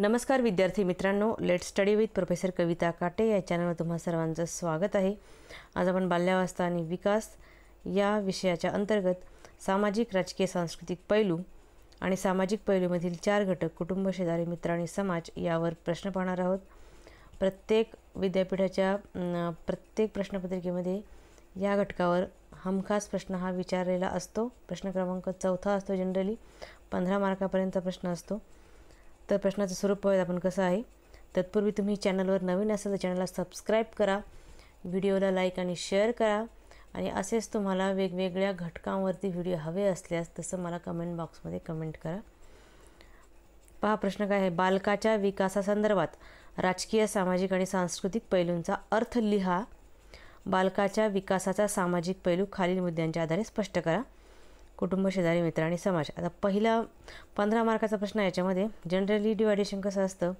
नमस्कार विद्यार्थी मित्रांनो let's study with professor Kavita Kate या चॅनलवर तुम्हा सर्वांचं स्वागत आहे आज आपण बाल्यावस्था आणि विकास या विषयाच्या अंतर्गत सामाजिक राजकीय सांस्कृतिक पैलू आणि सामाजिक पैलूमधील चार घटक कुटुंब शेजारी मित्र आणि समाज यावर प्रश्न पाहणार आहोत प्रत्येक विद्यापीठाच्या प्रत्येक प्रश्नपत्रिकेमध्ये या घटकावर हमखास प्रश्न हा विचारलेला असतो प्रश्न क्रमांक चौथा असतो जनरली पंधरा मार्कापर्यंत प्रश्न असतो तर प्रश्नाचं स्वरूप पाहूयात आपण कसं आहे तत्पूर्वी तुम्ही चॅनलवर नवीन असाल तर चॅनलला सबस्क्राईब करा व्हिडिओला लाईक आणि शेअर करा आणि असेच तुम्हाला वेगवेगळ्या घटकांवरती व्हिडिओ हवे असल्यास तसं मला कमेंट बॉक्समध्ये कमेंट करा पहा प्रश्न काय आहे बालकाच्या विकासासंदर्भात राजकीय सामाजिक आणि सांस्कृतिक पैलूंचा अर्थ लिहा बालकाच्या विकासाचा सामाजिक पैलू खालील मुद्द्यांच्या आधारे स्पष्ट करा कुटुंब शेजारी मित्र आणि समाज आता पहिला पंधरा मार्काचा प्रश्न आहे याच्यामध्ये जनरली डिवायडेशन कसं असतं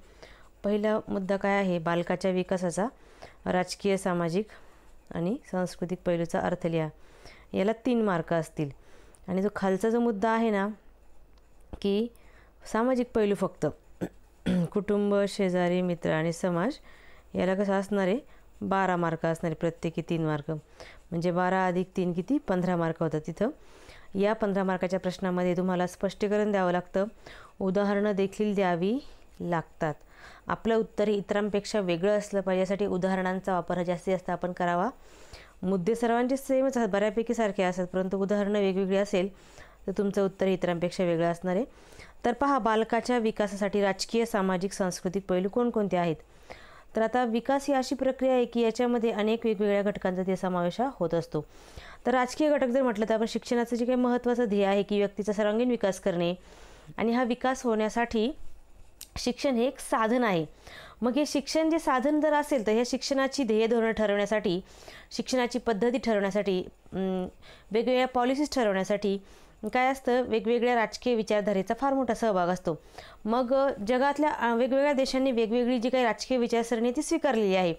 पहिला मुद्दा काय आहे बालकाच्या विकासाचा राजकीय सामाजिक आणि सांस्कृतिक पैलूचा अर्थ लिहा याला तीन मार्क असतील आणि जो खालचा जो मुद्दा आहे ना की सामाजिक पैलू फक्त कुटुंब शेजारी मित्र आणि समाज याला कसं असणार आहे बारा मार्क असणारे प्रत्येकी तीन मार्क म्हणजे बारा अधिक तीन किती पंधरा मार्क होतात तिथं या पंधरा मार्काच्या प्रश्नामध्ये तुम्हाला स्पष्टीकरण द्यावं लागतं उदाहरणं देखील द्यावी लागतात आपलं उत्तर हे इतरांपेक्षा वेगळं असलं पाहिजे यासाठी उदाहरणांचा वापर हा जास्तीत जास्त आपण करावा मुद्दे सर्वांचे सेमच असतात बऱ्यापैकी सारखे असतात परंतु उदाहरणं वेगवेगळी असेल तर तुमचं उत्तर इतरांपेक्षा वेगळं असणार आहे तर पहा बालकाच्या विकासासाठी राजकीय सामाजिक सांस्कृतिक पैलू कोणकोणते आहेत तर आता विकास ही अशी प्रक्रिया आहे की याच्यामध्ये अनेक वेगवेगळ्या घटकांचा ते समावेश होत असतो तर राजकीय घटक जर म्हटलं तर आपण शिक्षणाचं जे काही महत्त्वाचं ध्येय आहे की व्यक्तीचा सर्वांगीण विकास करणे आणि हा विकास होण्यासाठी शिक्षण हे एक साधन आहे मग हे शिक्षण जे साधन जर असेल तर ह्या शिक्षणाची ध्येय धोरणं ठरवण्यासाठी शिक्षणाची पद्धती ठरवण्यासाठी वेगवेगळ्या पॉलिसीज ठरवण्यासाठी काय असतं वेगवेगळ्या राजकीय विचारधारेचा फार मोठा सहभाग असतो मग जगातल्या वेगवेगळ्या देशांनी वेगवेगळी जी काही राजकीय विचारसरणी ती स्वीकारलेली आहे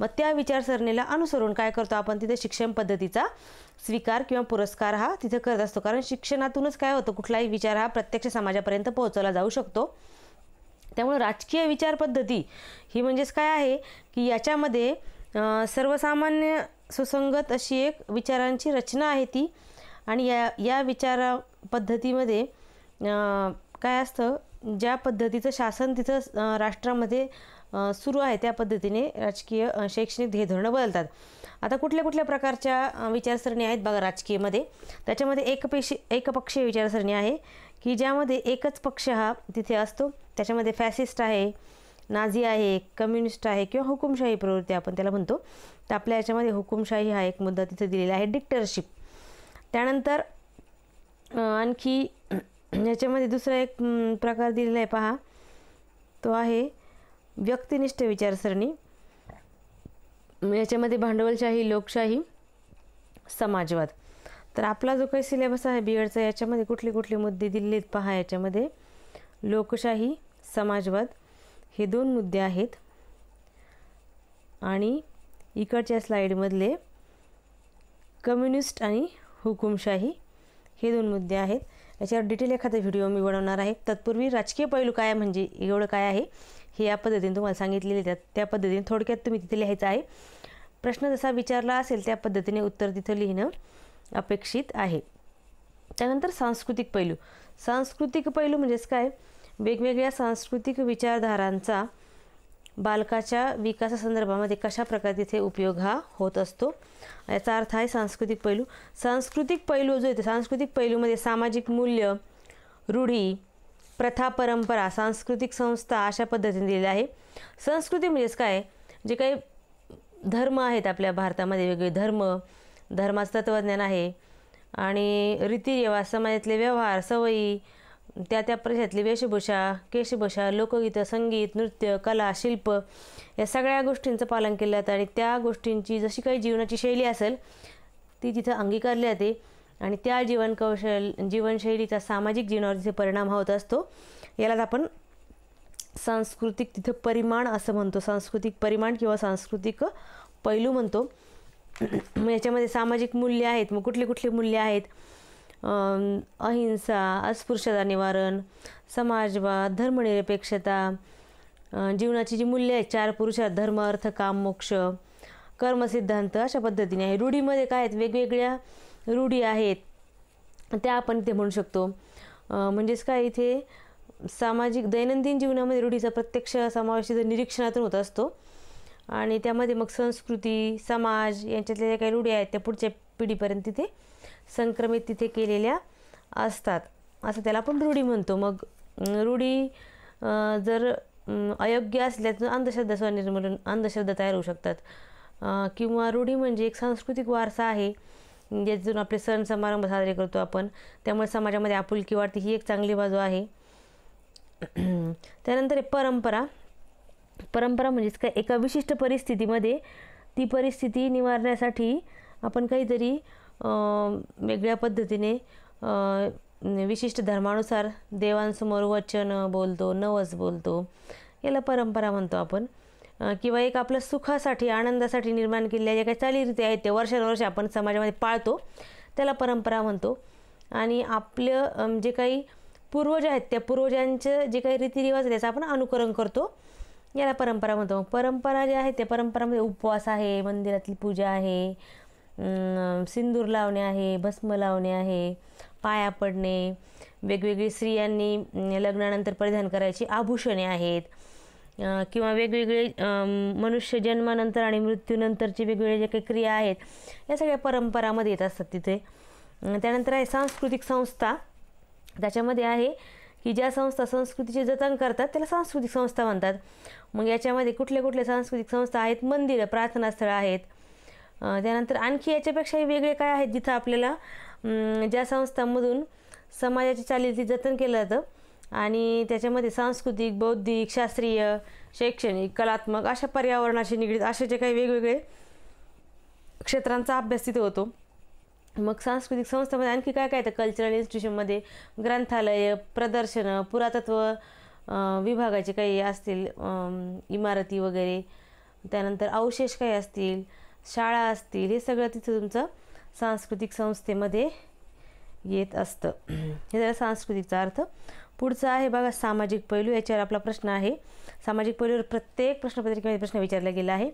मग त्या विचारसरणीला अनुसरून काय करतो आपण तिथे शिक्षण पद्धतीचा स्वीकार किंवा पुरस्कार हा तिथे करत असतो कारण शिक्षणातूनच काय होतं कुठलाही विचार हा प्रत्यक्ष समाजापर्यंत पोहोचवला जाऊ शकतो त्यामुळे राजकीय विचारपद्धती ही म्हणजेच काय आहे की याच्यामध्ये सर्वसामान्य सुसंगत अशी एक विचारांची रचना आहे ती आणि या या विचारा पद्धतीमध्ये काय असतं ज्या पद्धतीचं शासन तिथं राष्ट्रामध्ये सुरू आहे त्या पद्धतीने राजकीय शैक्षणिक हे धोरणं बदलतात आता कुठल्या कुठल्या प्रकारच्या विचारसरणी आहेत बघा राजकीयमध्ये त्याच्यामध्ये एकपेशी एकपक्षीय विचारसरणी आहे की ज्यामध्ये एकच पक्ष हा तिथे असतो त्याच्यामध्ये फॅसिस्ट आहे नाझी आहे कम्युनिस्ट आहे किंवा हुकुमशाही प्रवृत्ती आपण त्याला म्हणतो तर आपल्या याच्यामध्ये हुकुमशाही हा एक मुद्दा तिथे दिलेला आहे डिक्टरशिप त्यानंतर आणखी याच्यामध्ये दुसरा एक प्रकार दिलेला आहे पहा तो आहे व्यक्तिनिष्ठ विचारसरणी याच्यामध्ये भांडवलशाही लोकशाही समाजवाद तर आपला जो काही सिलेबस आहे बी एडचा e याच्यामध्ये कुठले कुठले मुद्दे दिलेत पहा याच्यामध्ये लोकशाही समाजवाद हे दोन मुद्दे आहेत आणि इकडच्या स्लाईडमधले कम्युनिस्ट आणि हुकुमशाही हे दोन मुद्दे आहेत याच्यावर डिटेल एखादा व्हिडिओ मी बनवणार आहे तत्पूर्वी राजकीय पैलू काय म्हणजे एवढं काय आहे हे या पद्धतीने तुम्हाला सांगितलेले त्या त्या पद्धतीने थोडक्यात तुम्ही तिथे लिहायचं आहे प्रश्न जसा विचारला असेल त्या पद्धतीने उत्तर तिथं लिहिणं अपेक्षित आहे त्यानंतर सांस्कृतिक पैलू सांस्कृतिक पैलू म्हणजेच काय वेगवेगळ्या सांस्कृतिक विचारधारांचा बालकाच्या विकासासंदर्भामध्ये कशा प्रकारे तिथे उपयोग हा होत असतो याचा अर्थ आहे सांस्कृतिक पैलू सांस्कृतिक पैलू जो येतो सांस्कृतिक पैलूमध्ये सामाजिक मूल्य रूढी प्रथा परंपरा सांस्कृतिक संस्था अशा पद्धतीने दिलेल्या आहे संस्कृती म्हणजेच काय जे काही धर्म आहेत आपल्या भारतामध्ये वेगवेगळे धर्म धर्माचं तत्त्वज्ञान आहे आणि रीतिरिवाज समाजातले व्यवहार सवयी त्या त्या प्रदेशातली वेशभूषा केशभूषा लोकगीतं संगीत नृत्य कला शिल्प या सगळ्या गोष्टींचं पालन केलं जातं आणि त्या गोष्टींची जशी काही जीवनाची शैली असेल ती तिथं अंगीकारली जाते आणि त्या जीवन कौशल जीवनशैलीचा सामाजिक जीवनावर तिथे परिणाम होत असतो यालाच आपण सांस्कृतिक तिथं परिमाण असं म्हणतो सांस्कृतिक परिमाण किंवा सांस्कृतिक पैलू म्हणतो याच्यामध्ये सामाजिक मूल्य आहेत मग कुठली कुठली मूल्य आहेत अहिंसा अस्पृश्यता निवारण समाजवाद धर्मनिरपेक्षता जीवनाची जी मूल्य आहेत चार पुरुषात धर्म अर्थ काम मोक्ष कर्मसिद्धांत अशा पद्धतीने आहे रूढीमध्ये काय आहेत वेगवेगळ्या रूढी आहेत त्या आपण इथे म्हणू शकतो म्हणजेच काय इथे सामाजिक दैनंदिन जीवनामध्ये रूढीचा प्रत्यक्ष समावेश निरीक्षणातून होत असतो आणि त्यामध्ये मग संस्कृती समाज यांच्यातल्या ज्या काही रूढी आहेत त्या पुढच्या पिढीपर्यंत तिथे संक्रमित तिथे केलेल्या असतात असं त्याला आपण रूढी म्हणतो मग रूढी जर अयोग्य तर अंधश्रद्धा स्वनिर्मूलन अंधश्रद्धा तयार होऊ शकतात किंवा रूढी म्हणजे एक सांस्कृतिक वारसा आहे ज्यातून आपले सण समारंभ साजरे करतो आपण त्यामुळे समाजामध्ये आपुलकी वाढते ही एक चांगली बाजू आहे त्यानंतर परंपरा परंपरा म्हणजेच काय एका विशिष्ट परिस्थितीमध्ये ती परिस्थिती निवारण्यासाठी आपण काहीतरी वेगळ्या पद्धतीने विशिष्ट धर्मानुसार देवांसमोर वचन बोलतो नवस बोलतो याला परंपरा म्हणतो आपण किंवा एक आपल्या सुखासाठी आनंदासाठी निर्माण केलेल्या ज्या काही चालीरीती आहेत ते वर्षानुवर्ष आपण समाजामध्ये पाळतो त्याला परंपरा म्हणतो आणि आपलं जे काही पूर्वज आहेत त्या पूर्वजांचं जे काही रीतिरिवाज त्याचं आपण अनुकरण करतो याला परंपरा म्हणतो परंपरा ज्या आहे त्या परंपरामध्ये उपवास आहे मंदिरातली पूजा आहे सिंदूर लावणे आहे भस्म लावणे आहे पाया पडणे वेगवेगळी स्त्रियांनी लग्नानंतर परिधान करायची आभूषणे आहेत किंवा वेगवेगळे मनुष्य जन्मानंतर आणि मृत्यूनंतरची वेगवेगळे जे काही क्रिया आहेत या सगळ्या परंपरामध्ये येत असतात तिथे त्यानंतर आहे सांस्कृतिक संस्था त्याच्यामध्ये आहे की ज्या संस्था संस्कृतीचे जतन करतात त्याला सांस्कृतिक संस्था म्हणतात मग याच्यामध्ये कुठल्या कुठल्या सांस्कृतिक संस्था आहेत मंदिरं प्रार्थनास्थळं आहेत त्यानंतर आणखी याच्यापेक्षाही वेगळे काय आहेत जिथं आपल्याला ज्या संस्थांमधून समाजाची चालीरीती जतन केलं जातं आणि त्याच्यामध्ये सांस्कृतिक बौद्धिक शास्त्रीय शैक्षणिक कलात्मक अशा पर्यावरणाशी निगडीत असे जे काही वेगवेगळे क्षेत्रांचा अभ्यास तिथे होतो मग सांस्कृतिक संस्थेमध्ये आणखी काय काय येतं कल्चरल इन्स्टिट्यूशनमध्ये ग्रंथालय प्रदर्शनं पुरातत्व विभागाचे काही असतील इमारती वगैरे त्यानंतर अवशेष काही असतील शाळा असतील हे सगळं तिथं तुमचं सांस्कृतिक संस्थेमध्ये येत असतं हे जरा सांस्कृतिकचा अर्थ पुढचा आहे बघा सामाजिक पैलू याच्यावर आपला प्रश्न आहे सामाजिक पैलूवर प्रत्येक प्रश्नपत्रिकेमध्ये प्रश्न विचारला गेला आहे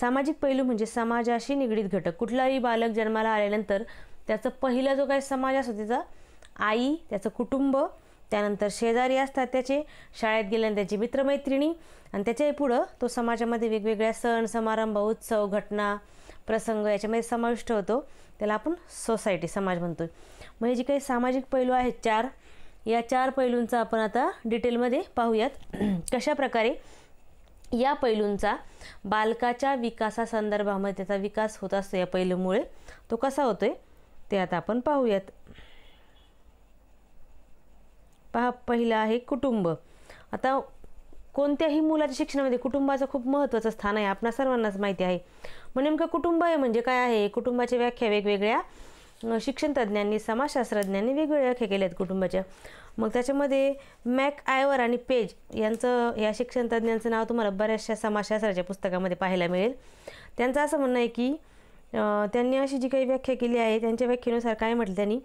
सामाजिक पैलू म्हणजे समाजाशी निगडीत घटक कुठलाही बालक जन्माला आल्यानंतर त्याचं पहिला जो काही समाज असतो त्याचा आई त्याचं कुटुंब त्यानंतर शेजारी असतात त्याचे शाळेत गेल्याने त्याची मित्रमैत्रिणी आणि त्याच्याही पुढं तो समाजामध्ये वेगवेगळ्या सण समारंभ उत्सव घटना प्रसंग याच्यामध्ये समाविष्ट होतो त्याला आपण सोसायटी समाज म्हणतो म्हणजे जे काही सामाजिक पैलू आहेत चार या चार पैलूंचा आपण आता डिटेलमध्ये पाहूयात कशाप्रकारे या पैलूंचा बालकाच्या विकासासंदर्भामध्ये त्याचा विकास होत असतो या पैलूमुळे तो कसा होतोय ते आता आपण पाहूयात पहा पहिलं आहे कुटुंब आता कोणत्याही मुलाच्या शिक्षणामध्ये कुटुंबाचं खूप महत्त्वाचं स्थान आहे आपणा सर्वांनाच माहिती आहे मग नेमकं कुटुंब आहे म्हणजे काय आहे कुटुंबाची व्याख्या वेगवेगळ्या शिक्षणतज्ञांनी समाजशास्त्रज्ञांनी वेगवेगळ्या व्याख्या केल्या आहेत कुटुंबाच्या मग त्याच्यामध्ये मॅक आयवर आणि पेज यांचं या शिक्षणतज्ञांचं नाव तुम्हाला बऱ्याचशा समाजशास्त्राच्या पुस्तकामध्ये पाहायला मिळेल त्यांचं असं म्हणणं आहे की त्यांनी अशी जी काही व्याख्या केली आहे त्यांच्या व्याख्येनुसार काय म्हटलं त्यांनी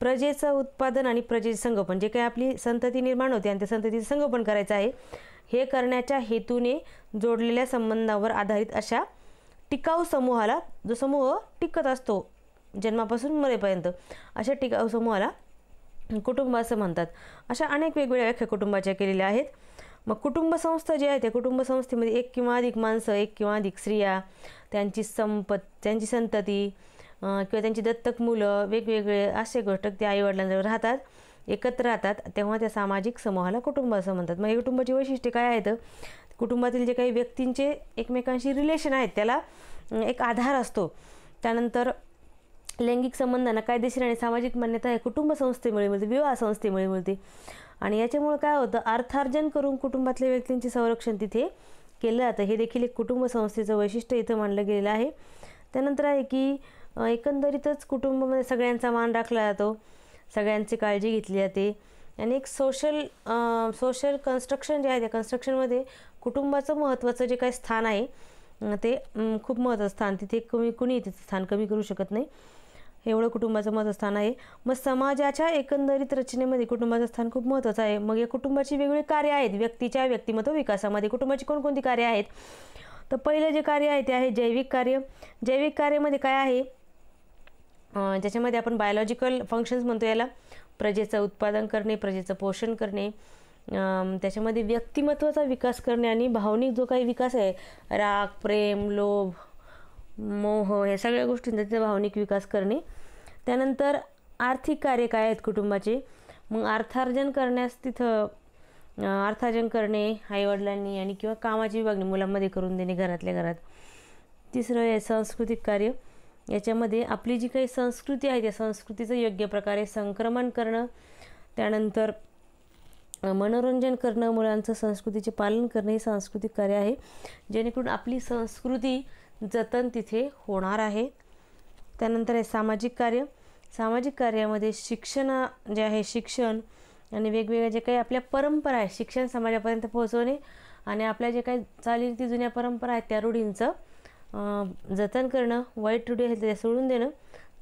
प्रजेचं उत्पादन आणि प्रजेचे संगोपन जे काही आपली संतती निर्माण होते आणि त्या संततीचं संगोपन करायचं आहे हे करण्याच्या हेतूने जोडलेल्या संबंधावर आधारित अशा टिकाऊ समूहाला जो समूह टिकत असतो जन्मापासून मरेपर्यंत अशा टिकाऊ समूहाला कुटुंब असं म्हणतात अशा अनेक वेगवेगळ्या व्याख्या कुटुंबाच्या केलेल्या आहेत मग कुटुंबसंस्था जी आहे त्या कुटुंबसंस्थेमध्ये एक किंवा अधिक माणसं एक किंवा अधिक स्त्रिया त्यांची संपत त्यांची संतती किंवा त्यांची दत्तक मुलं वेगवेगळे असे घटक ते आईवडिलांजवळ राहतात एकत्र राहतात तेव्हा त्या सामाजिक समूहाला कुटुंब असं म्हणतात मग हे कुटुंबाची वैशिष्ट्ये काय आहेत कुटुंबातील जे काही व्यक्तींचे एकमेकांशी रिलेशन आहेत त्याला एक आधार असतो त्यानंतर लैंगिक संबंधांना कायदेशीर आणि सामाजिक मान्यता हे कुटुंब संस्थेमुळे मिळते विवाह संस्थेमुळे मिळते आणि याच्यामुळं काय होतं अर्थार्जन करून कुटुंबातल्या व्यक्तींचे संरक्षण तिथे केलं जातं हे देखील एक कुटुंब संस्थेचं वैशिष्ट्य इथं मानलं गेलेलं आहे त्यानंतर आहे की एकंदरीतच कुटुंबामध्ये सगळ्यांचा मान राखला जातो सगळ्यांची काळजी घेतली जाते आणि एक सोशल सोशल कन्स्ट्रक्शन जे आहे त्या कन्स्ट्रक्शनमध्ये कुटुंबाचं महत्त्वाचं जे काही स्थान आहे ते खूप महत्त्वाचं स्थान तिथे कमी कुणी तिथं स्थान कमी करू शकत नाही एवढं कुटुंबाचं महत्त्व स्थान आहे मग समाजाच्या एकंदरीत रचनेमध्ये कुटुंबाचं स्थान खूप महत्त्वाचं आहे मग या कुटुंबाची वेगवेगळी कार्य आहेत व्यक्तीच्या व्यक्तिमत्व विकासामध्ये कुटुंबाची कोणकोणती कार्य आहेत तर पहिलं जे कार्य आहे ते आहे जैविक कार्य जैविक कार्यामध्ये काय आहे ज्याच्यामध्ये आपण बायोलॉजिकल फंक्शन्स म्हणतो याला प्रजेचं उत्पादन करणे प्रजेचं पोषण करणे त्याच्यामध्ये व्यक्तिमत्वाचा विकास करणे आणि भावनिक जो काही विकास आहे राग प्रेम लोभ मोह ह्या सगळ्या गोष्टींचा त्याचा भावनिक विकास करणे त्यानंतर आर्थिक कार्य काय आहेत कुटुंबाचे मग अर्थार्जन करण्यास तिथं अर्थार्जन करणे आईवडिलांनी आणि किंवा कामाची विभागणी मुलांमध्ये करून देणे घरातल्या घरात तिसरं आहे सांस्कृतिक कार्य याच्यामध्ये आपली जी काही संस्कृती आहे त्या संस्कृतीचं योग्य प्रकारे संक्रमण करणं त्यानंतर मनोरंजन करणं मुलांचं संस्कृतीचे पालन करणं हे सांस्कृतिक कार्य आहे जेणेकरून आपली संस्कृती जतन तिथे होणार आहे त्यानंतर आहे सामाजिक कार्य सामाजिक कार्यामध्ये शिक्षण जे आहे शिक्षण आणि वेगवेगळ्या जे काही आपल्या परंपरा आहे शिक्षण समाजापर्यंत पोहोचवणे आणि आपल्या जे काही चालीरीती जुन्या परंपरा आहेत त्या रूढींचं जतन करणं वाईट टुडी आहे त्या सोडून देणं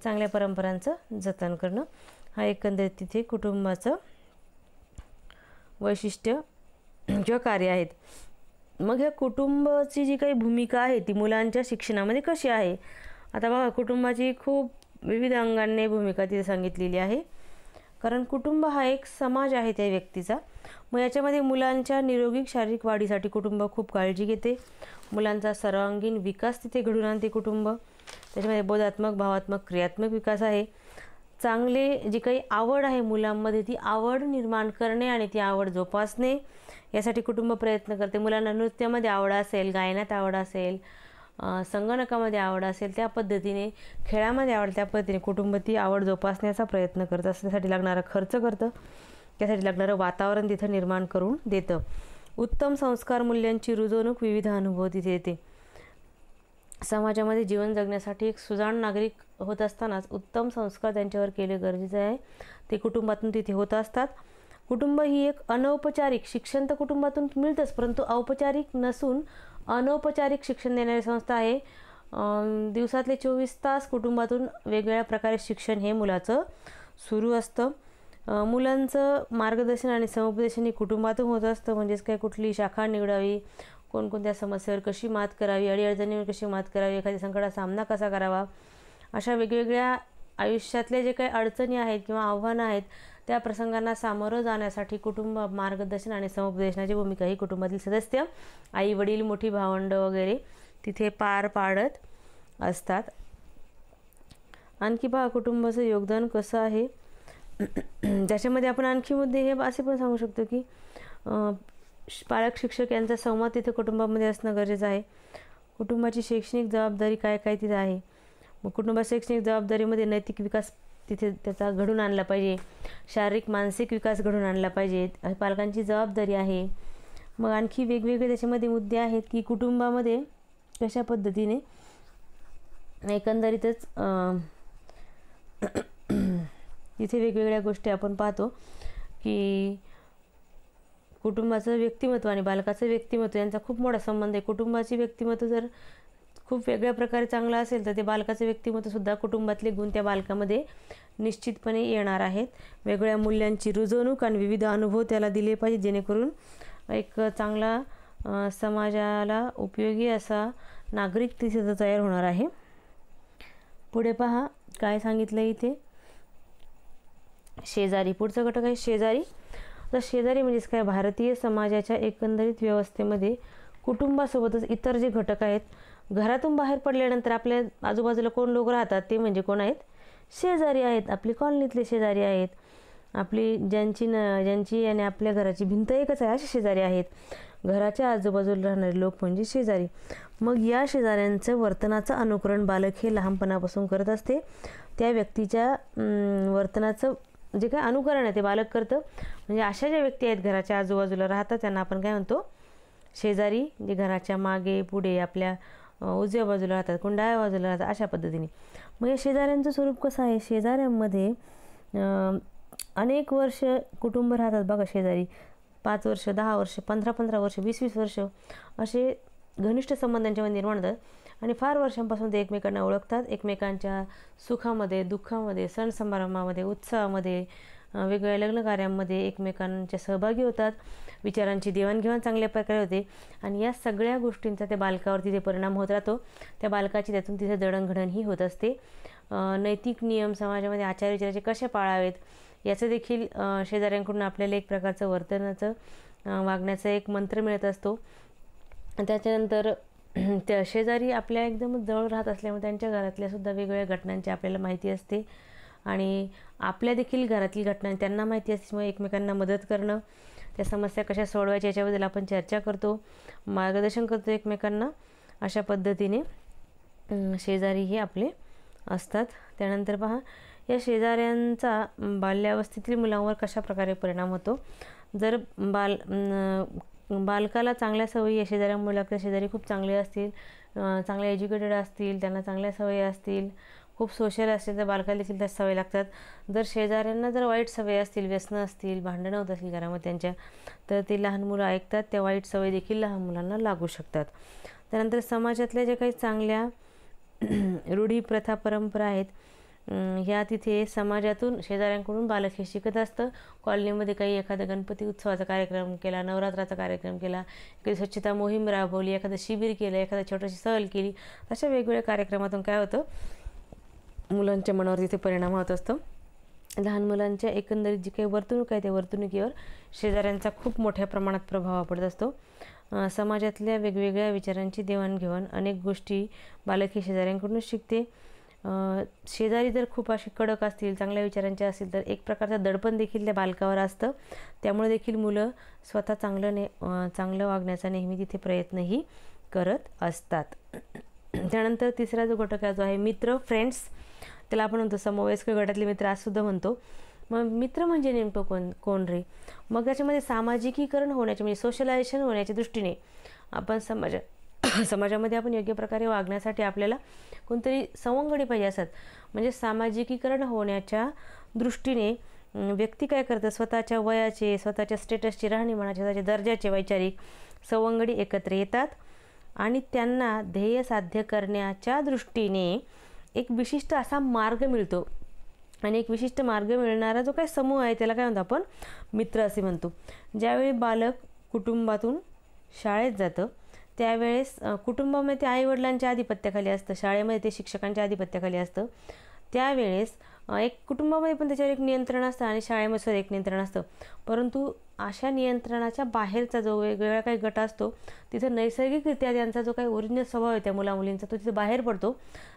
चांगल्या परंपरांचं जतन करणं हा एकंदरीत तिथे कुटुंबाचं वैशिष्ट्य किंवा कार्य आहेत मग ह्या कुटुंबाची जी काही भूमिका आहे ती मुलांच्या शिक्षणामध्ये कशी आहे आता बघा कुटुंबाची खूप विविध अंगांनी भूमिका तिथे सांगितलेली आहे कारण कुटुंब हा एक समाज आहे त्या व्यक्तीचा मग याच्यामध्ये मुलांच्या निरोगी शारीरिक वाढीसाठी कुटुंब खूप काळजी घेते मुलांचा सर्वांगीण विकास तिथे घडून आणते कुटुंब त्याच्यामध्ये बोधात्मक भावात्मक क्रियात्मक विकास आहे चांगले जी काही आवड आहे मुलांमध्ये ती आवड निर्माण करणे आणि ती आवड जोपासणे यासाठी कुटुंब प्रयत्न करते मुलांना नृत्यामध्ये आवड असेल गायनात आवड असेल संगणकामध्ये आवड असेल त्या पद्धतीने खेळामध्ये आवड त्या पद्धतीने कुटुंब ती आवड जोपासण्याचा प्रयत्न करतं त्यासाठी लागणारा खर्च करतं त्यासाठी लागणारं वातावरण तिथं निर्माण करून देतं उत्तम संस्कार मूल्यांची रुजवणूक विविध अनुभव तिथे येते समाजामध्ये जीवन जगण्यासाठी एक सुजाण नागरिक होत असतानाच उत्तम संस्कार त्यांच्यावर केले गरजेचे आहे ते कुटुंबातून तिथे होत असतात कुटुंब ही एक अनौपचारिक शिक्षण तर कुटुंबातून मिळतंच परंतु औपचारिक नसून अनौपचारिक शिक्षण देणारी संस्था आहे दिवसातले चोवीस तास कुटुंबातून वेगवेगळ्या प्रकारे शिक्षण हे मुलाचं सुरू असतं मुलांचं मार्गदर्शन आणि समुपदेशन हे कुटुंबातून होत असतं म्हणजेच काय कुठली शाखा निवडावी कोणकोणत्या समस्येवर कशी मात करावी अडीअडचणीवर कशी मात करावी एखाद्या संकटाचा सामना कसा करावा अशा वेगवेगळ्या आयुष्यातल्या जे काही अडचणी आहेत किंवा आव्हानं आहेत त्या प्रसंगांना सामोरं जाण्यासाठी कुटुंब मार्गदर्शन आणि समुपदेशनाची भूमिका ही कुटुंबातील सदस्य आई वडील मोठी भावंड वगैरे तिथे पार पाडत असतात आणखी पहा कुटुंबाचं योगदान कसं आहे ज्याच्यामध्ये आपण आणखी मुद्दे हे असे पण सांगू शकतो की पालक शिक्षक यांचा संवाद तिथे कुटुंबामध्ये असणं गरजेचं आहे कुटुंबाची शैक्षणिक जबाबदारी काय काय तिथे आहे मग कुटुंबा शैक्षणिक जबाबदारीमध्ये नैतिक विकास तिथे त्याचा घडून आणला पाहिजे शारीरिक मानसिक विकास घडून आणला पाहिजे पालकांची जबाबदारी आहे मग आणखी वेगवेगळे त्याच्यामध्ये मुद्दे आहेत की कुटुंबामध्ये कशा पद्धतीने एकंदरीतच तिथे वेगवेगळ्या गोष्टी आपण पाहतो की कुटुंबाचं व्यक्तिमत्व आणि बालकाचं व्यक्तिमत्व यांचा खूप मोठा संबंध आहे कुटुंबाची व्यक्तिमत्व जर खूप वेगळ्या प्रकारे चांगला असेल तर ते बालकाचं व्यक्तिमत्वसुद्धा कुटुंबातले गुण त्या बालकामध्ये निश्चितपणे येणार आहेत वेगळ्या मूल्यांची रुजवणूक आणि विविध अनुभव त्याला दिले पाहिजे जेणेकरून एक चांगला समाजाला उपयोगी असा नागरिक तिथे तयार होणार आहे पुढे पहा काय सांगितलं इथे शेजारी पुढचं घटक आहे शेजारी तर शेजारी म्हणजेच काय भारतीय समाजाच्या एकंदरीत व्यवस्थेमध्ये कुटुंबासोबतच इतर जे घटक आहेत घरातून बाहेर पडल्यानंतर आपल्या आजूबाजूला कोण लोक राहतात ते म्हणजे कोण आहेत शेजारी आहेत आपली कॉलनीतले शेजारी आहेत आपली ज्यांची न ज्यांची आणि आपल्या घराची भिंत एकच आहे असे शेजारी आहेत घराच्या आजूबाजूला राहणारे लोक म्हणजे शेजारी मग या शेजाऱ्यांचं वर्तनाचं अनुकरण बालक हे लहानपणापासून करत असते त्या व्यक्तीच्या वर्तनाचं जे काय अनुकरण आहे ते बालक करतं म्हणजे अशा ज्या व्यक्ती आहेत घराच्या आजूबाजूला राहतात त्यांना आपण काय म्हणतो शेजारी जे घराच्या मागे पुढे आपल्या उजव्या बाजूला राहतात कोण डाव्या बाजूला राहतात अशा पद्धतीने मग या शेजाऱ्यांचं स्वरूप कसं आहे शेजाऱ्यांमध्ये अनेक वर्ष कुटुंब राहतात बघा शेजारी पाच वर्ष दहा वर्ष पंधरा पंधरा वर्ष वीस वीस वर्ष असे घनिष्ठ संबंधांच्यामध्ये निर्माण होतात आणि फार वर्षांपासून ते एकमेकांना ओळखतात एकमेकांच्या सुखामध्ये दुःखामध्ये सण समारंभामध्ये उत्साहामध्ये वेगवेगळ्या लग्न कार्यामध्ये एकमेकांच्या सहभागी होतात विचारांची देवाणघेवाण चांगल्या प्रकारे होते आणि या सगळ्या गोष्टींचा त्या बालकावर तिथे परिणाम होत राहतो त्या बालकाची त्यातून तिथे दडणघडणही होत असते नैतिक नियम समाजामध्ये आचार विचाराचे कसे पाळावेत याचं देखील शेजाऱ्यांकडून आपल्याला एक प्रकारचं वर्तनाचं वागण्याचा एक मंत्र मिळत असतो त्याच्यानंतर त्या शेजारी आपल्या एकदम जवळ राहत असल्यामुळे त्यांच्या घरातल्यासुद्धा वेगवेगळ्या घटनांची आपल्याला माहिती असते आणि आपल्या देखील घरातील घटना त्यांना माहिती असल्यामुळे एकमेकांना मदत करणं त्या समस्या कशा सोडवायच्या याच्याबद्दल आपण चर्चा करतो मार्गदर्शन करतो एकमेकांना अशा पद्धतीने शेजारी हे आपले असतात त्यानंतर पहा या शेजाऱ्यांचा बाल्यावस्थेतील मुलांवर कशाप्रकारे परिणाम होतो जर बाल बालकाला चांगल्या सवयी या शेजाऱ्या मुलाकडे शेजारी खूप चांगले असतील चांगले एज्युकेटेड असतील त्यांना चांगल्या सवयी असतील खूप सोशल असतील तर बालकाला देखील त्या सवय लागतात जर शेजाऱ्यांना जर वाईट सवय असतील व्यसनं असतील भांडणं होत असतील घरामध्ये त्यांच्या तर ते लहान मुलं ऐकतात त्या वाईट सवय देखील लहान मुलांना लागू शकतात त्यानंतर समाजातल्या ज्या काही चांगल्या रूढी प्रथा परंपरा आहेत ह्या तिथे समाजातून शेजाऱ्यांकडून बालक हे शिकत असतं कॉलनीमध्ये काही एखादा गणपती उत्सवाचा कार्यक्रम केला नवरात्राचा कार्यक्रम केला एखादी स्वच्छता मोहीम राबवली एखादं शिबिर केलं एखादं छोटीशी सहल केली अशा वेगवेगळ्या कार्यक्रमातून काय होतं मुलांच्या मनावर तिथे परिणाम होत असतो लहान मुलांच्या एकंदरीत जी काही वर्तणूक आहे त्या वर्तणुकीवर शेजाऱ्यांचा खूप मोठ्या प्रमाणात प्रभाव पडत असतो समाजातल्या वेगवेगळ्या विचारांची देवाणघेवाण अनेक गोष्टी बालक बालकी शेजाऱ्यांकडून शिकते शेजारी जर खूप असे कडक असतील चांगल्या विचारांचे असतील तर एक प्रकारचं दडपण देखील त्या बालकावर असतं त्यामुळे देखील मुलं स्वतः चांगलं ने चांगलं वागण्याचा नेहमी तिथे प्रयत्नही करत असतात त्यानंतर तिसरा जो घटक आहे जो आहे मित्र फ्रेंड्स त्याला आपण म्हणतो समवयस्क गटातले मित्र असुद्धा म्हणतो मग मित्र म्हणजे नेमकं कोण कोण रे मग त्याच्यामध्ये सामाजिकीकरण होण्याचे म्हणजे सोशलायझेशन होण्याच्या दृष्टीने आपण समाज समाजामध्ये आपण योग्य प्रकारे वागण्यासाठी आपल्याला कोणतरी संवंगडी पाहिजे असतात म्हणजे सामाजिकीकरण होण्याच्या दृष्टीने व्यक्ती काय करतात स्वतःच्या वयाचे स्वतःच्या स्टेटसची राहणीमानाचे स्वतःच्या दर्जाचे वैचारिक संवंगडी एकत्र येतात आणि त्यांना ध्येय साध्य करण्याच्या दृष्टीने एक विशिष्ट असा मार्ग मिळतो आणि एक विशिष्ट मार्ग मिळणारा जो काही समूह आहे त्याला काय म्हणतो आपण मित्र असे म्हणतो ज्यावेळी बालक कुटुंबातून शाळेत जातं त्यावेळेस कुटुंबामध्ये ते आईवडिलांच्या आधिपत्याखाली असतं शाळेमध्ये ते शिक्षकांच्या आधिपत्याखाली असतं त्यावेळेस एक कुटुंबामध्ये पण त्याच्यावर एक नियंत्रण असतं आणि शाळेमध्ये सुद्धा एक नियंत्रण असतं परंतु अशा नियंत्रणाच्या बाहेरचा जो वेगवेगळा काही गट असतो तिथं नैसर्गिकरित्या त्यांचा जो काही ओरिजिनल स्वभाव आहे त्या मुलामुलींचा तो तिथे बाहेर पडतो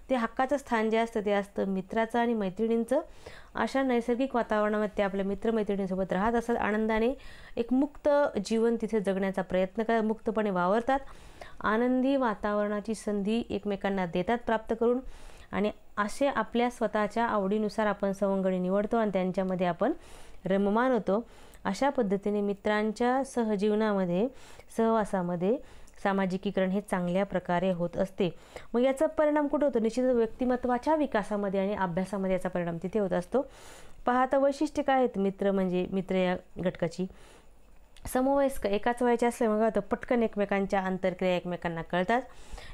ते हक्काचं स्थान जे असतं ते असतं मित्राचं आणि मैत्रिणींचं अशा नैसर्गिक वातावरणामध्ये ते आपल्या मित्रमैत्रिणींसोबत राहत असतात आनंदाने एक मुक्त जीवन तिथे जगण्याचा प्रयत्न करतात मुक्तपणे वावरतात आनंदी वातावरणाची संधी एकमेकांना देतात प्राप्त करून आणि असे आपल्या स्वतःच्या आवडीनुसार आपण सवंगणी निवडतो आणि त्यांच्यामध्ये आपण रममान होतो अशा पद्धतीने मित्रांच्या सहजीवनामध्ये सहवासामध्ये सामाजिकीकरण हे चांगल्या प्रकारे होत असते मग याचा परिणाम कुठं होतो निश्चित व्यक्तिमत्वाच्या विकासामध्ये आणि अभ्यासामध्ये याचा परिणाम तिथे होत असतो पाहता वैशिष्ट्य काय आहेत मित्र म्हणजे मित्र या घटकाची समवयस्क एकाच वयाचे असल्यामुळे तर पटकन एकमेकांच्या आंतरक्रिया एकमेकांना कळतात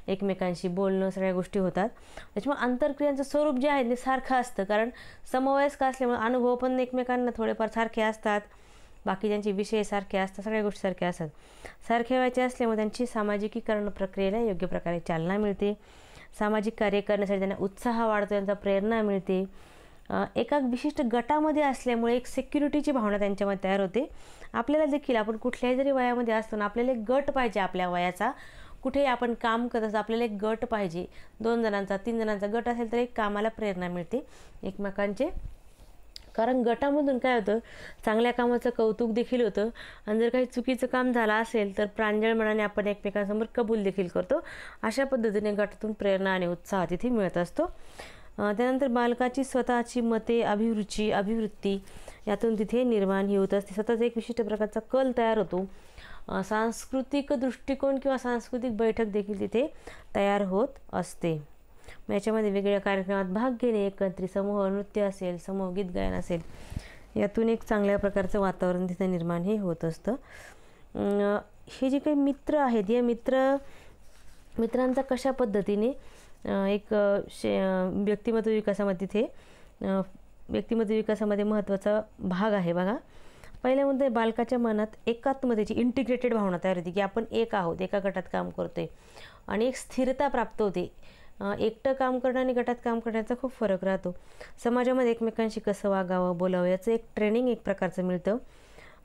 एकमेकांशी बोलणं सगळ्या गोष्टी होतात त्याच्यामुळे आंतरक्रियांचं स्वरूप जे आहे ते सारखं असतं कारण समवयस्क असल्यामुळे अनुभव पण एकमेकांना थोडेफार सारखे असतात बाकी त्यांचे विषय सारखे असतात सगळ्या गोष्टी सारख्या असतात सारख्या व्हायचे असल्यामुळे त्यांची सामाजिकीकरण प्रक्रियेला योग्य प्रकारे चालना मिळते सामाजिक कार्य करण्यासाठी त्यांना उत्साह वाढतो त्यांचा प्रेरणा मिळते एका विशिष्ट गटामध्ये असल्यामुळे एक सेक्युरिटीची भावना त्यांच्यामध्ये तयार होते आपल्याला देखील आपण कुठल्याही जरी वयामध्ये असतो ना आपल्याला एक गट पाहिजे आपल्या वयाचा कुठेही आपण काम करत असतो आपल्याला एक गट पाहिजे दोन जणांचा तीन जणांचा गट असेल तर एक कामाला प्रेरणा मिळते एकमेकांचे कारण गटामधून काय होतं चांगल्या कामाचं कौतुक देखील होतं आणि जर काही चुकीचं काम झालं असेल तर प्रांजळ मनाने आपण एकमेकांसमोर कबूल देखील करतो अशा पद्धतीने गटातून प्रेरणा आणि उत्साह तिथे मिळत असतो त्यानंतर बालकाची स्वतःची मते अभिरुची अभिवृत्ती यातून तिथे निर्माण ही होत असते स्वतःच एक विशिष्ट प्रकारचा कल तयार होतो सांस्कृतिक दृष्टिकोन किंवा सांस्कृतिक बैठक देखील तिथे तयार होत असते याच्यामध्ये वेगवेगळ्या कार्यक्रमात भाग घेणे एकत्रित समूह नृत्य असेल समूह गीत गायन असेल यातून एक चांगल्या प्रकारचं वातावरण तिथे निर्माण हे होत असतं हे जे काही मित्र आहेत या मित्र मित्रांचा कशा पद्धतीने एक शे व्यक्तिमत्व विकासामध्ये तिथे व्यक्तिमत्व विकासामध्ये महत्त्वाचा भाग आहे बघा पहिल्या पहिल्यामध्ये बालकाच्या मनात एकात्मतेची इंटिग्रेटेड भावना तयार होती की आपण एक आहोत एका गटात काम करतो आहे आणि एक स्थिरता प्राप्त होते एकटं काम करणं आणि गटात काम करण्याचा खूप फरक राहतो समाजामध्ये एकमेकांशी कसं वागावं बोलावं याचं एक ट्रेनिंग एक प्रकारचं मिळतं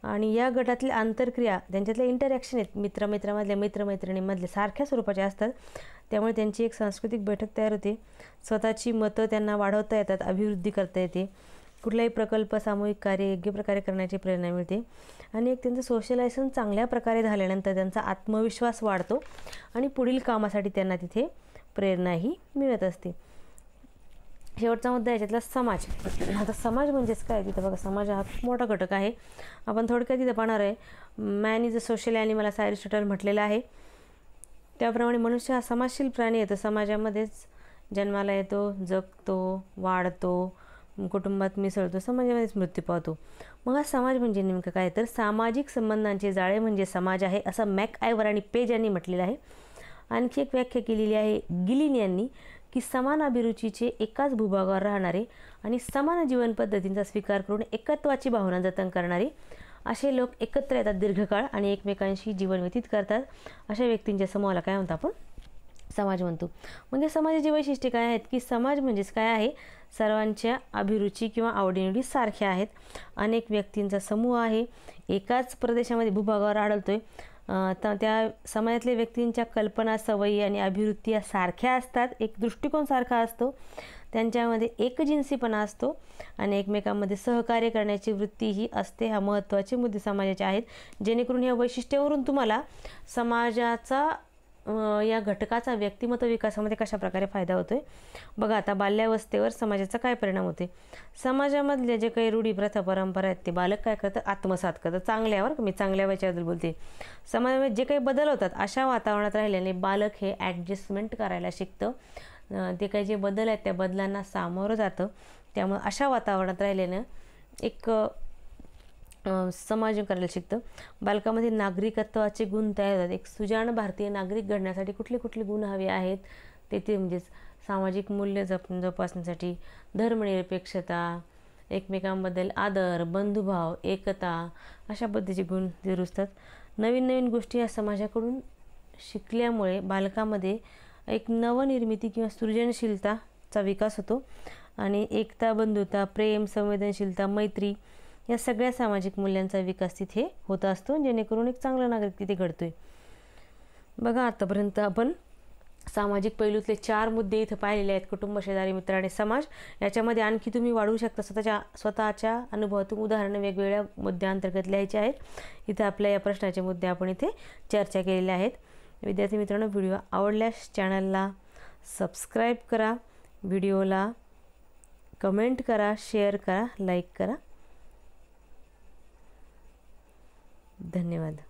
आणि या गटातील आंतरक्रिया त्यांच्यातल्या इंटरॅक्शन आहेत मित्रमित्रामधल्या मित्रमैत्रिणीमधल्या सारख्या स्वरूपाच्या असतात त्यामुळे त्यांची एक सांस्कृतिक बैठक तयार होते स्वतःची मतं त्यांना वाढवता येतात अभिवृद्धी करता येते कुठलाही प्रकल्प सामूहिक कार्य योग्य प्रकारे करण्याची प्रेरणा मिळते आणि एक त्यांचं सोशलायझेशन चांगल्या प्रकारे झाल्यानंतर त्यांचा आत्मविश्वास वाढतो आणि पुढील कामासाठी त्यांना तिथे प्रेरणाही मिळत असते शेवटचा मुद्दा याच्यातला समाज आता समाज म्हणजेच काय तिथं बघा समाज हा खूप मोठा घटक आहे आपण थोडक्यात तिथं पाहणार आहे man is a social animal असं ॲरिस्टॉटल म्हटलेलं आहे त्याप्रमाणे मनुष्य हा समाजशील प्राणी येतो समाजामध्येच जन्माला येतो जगतो वाढतो कुटुंबात मिसळतो समाजामध्येच मृत्यू पावतो मग हा समाज म्हणजे नेमकं काय तर सामाजिक संबंधांचे जाळे म्हणजे समाज आहे असं मॅक आयवर आणि पेज यांनी म्हटलेलं आहे आणखी एक व्याख्या केलेली आहे गिलिन यांनी की समान अभिरुचीचे एकाच भूभागावर राहणारे आणि समान जीवनपद्धतींचा स्वीकार करून एकत्वाची भावना जतन करणारे असे लोक एकत्र येतात दीर्घकाळ आणि एकमेकांशी जीवन व्यतीत करतात अशा व्यक्तींच्या समूहाला काय म्हणतो आपण समाज म्हणतो म्हणजे समाजाची वैशिष्ट्ये काय आहेत की समाज म्हणजेच काय आहे सर्वांच्या अभिरुची किंवा आवडीनिवडी सारख्या आहेत अनेक व्यक्तींचा समूह आहे एकाच प्रदेशामध्ये भूभागावर आढळतो आहे तर त्या समाजातल्या व्यक्तींच्या कल्पना सवयी आणि अभिवृत्ती या सारख्या असतात एक दृष्टिकोन सारखा असतो त्यांच्यामध्ये एकजिन्सीपणा असतो आणि एकमेकांमध्ये सहकार्य करण्याची वृत्ती ही असते ह्या महत्त्वाचे मुद्दे समाजाचे आहेत जेणेकरून ह्या वैशिष्ट्यावरून तुम्हाला समाजाचा या घटकाचा व्यक्तिमत्व विकासामध्ये कशा प्रकारे फायदा होतो आहे बघा आता बाल्यावस्थेवर समाजाचा काय परिणाम होते समाजामधले जे काही रूढी प्रथा परंपरा आहेत ते बालक काय करतं आत्मसात करतं चांगल्यावर मी चांगल्या वयाच्याबद्दल बोलते समाजामध्ये जे काही बदल होतात अशा वातावरणात राहिल्याने बालक हे ॲडजस्टमेंट करायला शिकतं ते काही जे बदल आहेत त्या बदलांना सामोरं जातं त्यामुळं अशा वातावरणात राहिल्यानं एक समाज करायला शिकतं बालकामध्ये नागरिकत्वाचे गुण तयार होतात एक सुजाण भारतीय नागरिक घडण्यासाठी कुठले कुठले गुण हवे आहेत ते ते म्हणजेच सामाजिक मूल्य जप जोपासण्यासाठी धर्मनिरपेक्षता एकमेकांबद्दल आदर बंधुभाव एकता अशा पद्धतीचे गुण दुरुस्तात नवीन नवीन गोष्टी या समाजाकडून शिकल्यामुळे बालकामध्ये एक नवनिर्मिती किंवा सृजनशीलताचा विकास होतो आणि एकता बंधुता प्रेम संवेदनशीलता मैत्री या सगळ्या सामाजिक मूल्यांचा विकास तिथे होत असतो जेणेकरून एक चांगला नागरिक तिथे घडतो आहे बघा आतापर्यंत आपण सामाजिक पैलूतले चार मुद्दे इथं पाहिलेले आहेत कुटुंब शेजारी मित्र आणि समाज याच्यामध्ये आणखी तुम्ही वाढवू शकता स्वतःच्या स्वतःच्या अनुभवातून उदाहरणं वेगवेगळ्या मुद्द्यांतर्गत लिहायचे आहेत इथं आपल्या या प्रश्नाचे मुद्दे आपण इथे चर्चा केलेल्या आहेत विद्यार्थी मित्रांनो व्हिडिओ आवडल्यास चॅनलला सबस्क्राईब करा व्हिडिओला कमेंट करा शेअर करा लाईक करा धन्यवाद